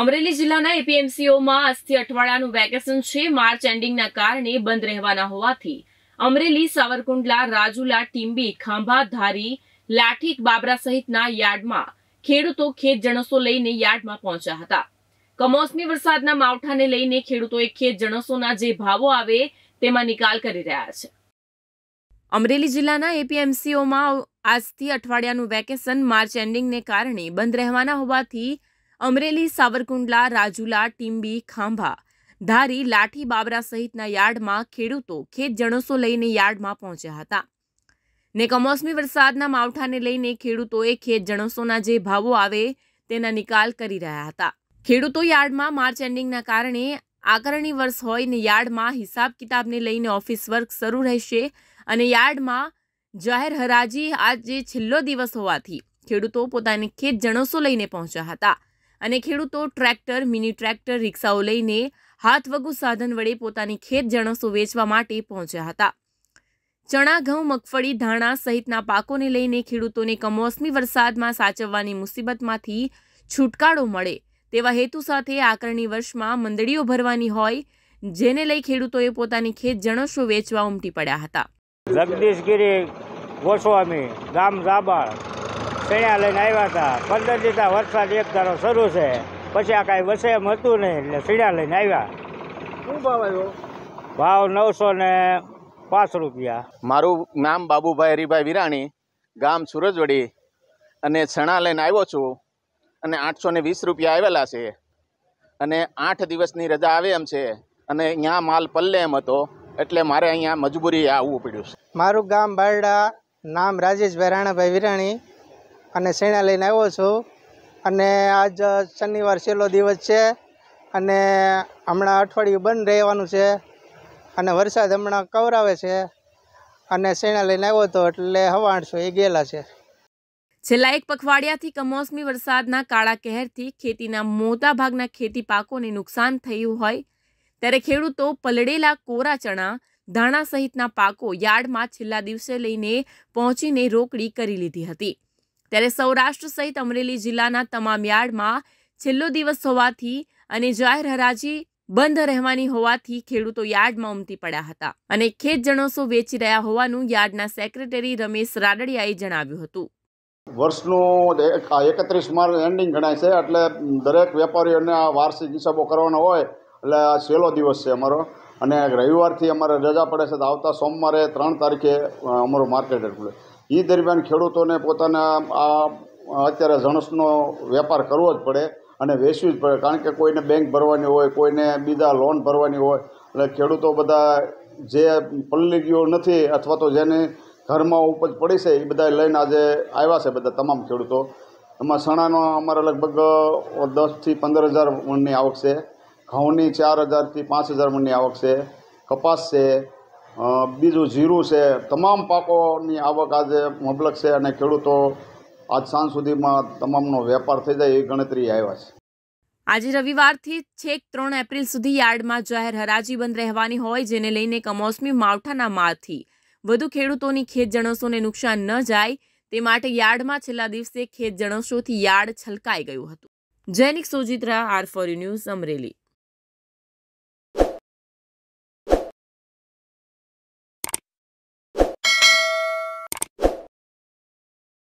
અમરેલી જિલ્લાના એપીએમસીઓમાં આજથી અઠવાડિયાનું વેકેશન છે માર્ચ એન્ડિંગના કારણે બંધ રહેવાના હોવાથી અમરેલી સાવરકુંડલા રાજુલા ટીંબી ખાંભા ધારી લાઠીક બાબરા સહિતના યાર્ડમાં ખેડૂતો ખેત જણસો લઈને યાર્ડમાં પહોંચ્યા હતા કમોસમી વરસાદના માવઠાને લઈને ખેડૂતોએ ખેત જણસોના જે ભાવો આવે તેમાં નિકાલ કરી રહ્યા છે અમરેલી જિલ્લાના એપીએમસીઓમાં આજથી અઠવાડિયાનું વેકેશન માર્ચ એન્ડિંગને કારણે બંધ રહેવાના હોવાથી અમરેલી સાવરકુંડલા રાજુલા ટીંબી ખાંભા ધારી લાઠી બાબરા સહિતના યાર્ડમાં ખેડૂતો ખેત જણસો લઈને યાર્ડમાં પહોંચ્યા હતા ને કમોસમી વરસાદના માવઠાને લઈને ખેડૂતોએ ખેત જણસોના જે ભાવો આવે તેના નિકાલ કરી રહ્યા હતા ખેડૂતો યાર્ડમાં માર્ચ એન્ડિંગના કારણે આકરણી વર્ષ હોય ને યાર્ડમાં હિસાબ કિતાબને લઈને ઓફિસ વર્ક શરૂ રહેશે અને યાર્ડમાં જાહેર હરાજી આજે છેલ્લો દિવસ હોવાથી ખેડૂતો પોતાની ખેત જણસો લઈને પહોંચ્યા હતા અને ખેડૂતો ટ્રેક્ટર મિની ટ્રેક્ટર રિક્ષાઓ લઈને હાથવગુ સાધન વડે પોતાની ખેત જણસો વેચવા માટે પહોંચ્યા હતા ચણા ઘઉં મગફળી ધાણા સહિતના પાકોને લઈને ખેડૂતોને કમોસમી વરસાદમાં સાચવવાની મુસીબતમાંથી છુટકારો મળે તેવા હેતુ સાથે આકરણી વર્ષમાં મંડળીઓ ભરવાની હોય જેને લઈ ખેડૂતોએ પોતાની ખેત જણસો વેચવા ઉમટી પડ્યા હતા જગદીશગીરી ગોસ્વામી ગામ જાબાળ ચણ્યા લઈને આવ્યા હતા પંદર દીતા વરસાદ એક ધારો શરૂ છે પછી આ કાંઈ બસે એમ હતું નહીં એટલે ચણ્યા લઈને આવ્યા શું ભાવ આવ્યો ભાવ નવસો ને પાંચ રૂપિયા મારું નામ બાબુભાઈ હરીભાઈ વિરાણી ગામ સુરજવડી અને ચણા લઈને આવ્યો છું અને આઠસો ને વીસ રૂપિયા આવેલા છે અને આઠ દિવસની રજા આવે એમ છે અને અહીંયા માલ પલ્લે એમ હતો એટલે મારે અહીંયા મજબૂરી આવવું પડ્યું છે મારું ગામ બારડા નામ રાજેશભાઈ રાણાભાઈ વિરાણી અને શેણા લઈને આવ્યો છું અને આજ શનિવાર છેલ્લો દિવસ છે અને હમણાં અઠવાડિયું બંધ રહેવાનું છે અને વરસાદ હમણાં કવરાવે છે અને શેણા લઈને આવ્યો હતો એટલે હવા આઠસો એ ગયેલા છે છેલ્લા એક પખવાડિયાથી કમોસમી વરસાદના કાળા કહેરથી ખેતીના મોટા ભાગના ખેતી પાકોને નુકસાન થયું હોય ત્યારે ખેડૂતો પલળેલા કોરા ચણા ધાણા સહિતના પાકો યાર્ડમાં છેલ્લા દિવસે લઈને પહોંચીને રોકડી કરી લીધી હતી ત્યારે સૌરાષ્ટ્ર સહિત અમરેલી જિલ્લાના તમામ યાર્ડમાં છેલ્લો દિવસ હોવાથી અને જાહેર હરાજી બંધ રહેવાની હોવાથી ખેડૂતો યાર્ડમાં ઉમટી પડ્યા હતા અને ખેત જણસો વેચી રહ્યા હોવાનું યાર્ડના સેક્રેટરી રમેશ રાડડિયાએ જણાવ્યું હતું વર્ષનું એકત્રીસ માર્ચ એન્ડિંગ ગણાય છે એટલે દરેક વેપારીઓને આ વાર્ષિક હિસાબો કરવાનો હોય એટલે આ છેલ્લો દિવસ છે અમારો અને રવિવારથી અમારે રજા પડે છે તો આવતા સોમવારે ત્રણ તારીખે અમારું માર્કેટ ખુલે એ દરમિયાન ખેડૂતોને પોતાના આ અત્યારે જણસનો વેપાર કરવો જ પડે અને વેચવી જ પડે કારણ કે કોઈને બેંક ભરવાની હોય કોઈને બીજા લોન ભરવાની હોય એટલે ખેડૂતો બધા જે પલ્લીગીઓ નથી અથવા તો જેને ઘરમાં ઉપજ પડી છે એ બધા લઈને આજે આવ્યા છે બધા તમામ ખેડૂતો એમાં સણાનો અમારે લગભગ દસથી પંદર હજાર મણની આવક છે ઘઉંની ચાર હજારથી પાંચ હજાર મણની આવક છે કપાસ છે બીજું જીરું છે તમામ પાકોની આવક આજે મબલક છે અને ખેડૂતો આજ સાંજ સુધીમાં તમામનો વેપાર થઈ જાય એ ગણતરી આવ્યા છે આજે રવિવારથી છેક ત્રણ એપ્રિલ સુધી યાર્ડમાં જાહેર હરાજી બંધ રહેવાની હોય જેને લઈને કમોસમી માવઠાના મારથી વધુ ખેડૂતોની ખેત જણસોને નુકસાન ન જાય તે માટે યાર્ડમાં છેલ્લા દિવસે ખેત જણસોથી યાર્ડ છલકાઈ ગયું હતું Jainik Sojitra R four news Amreli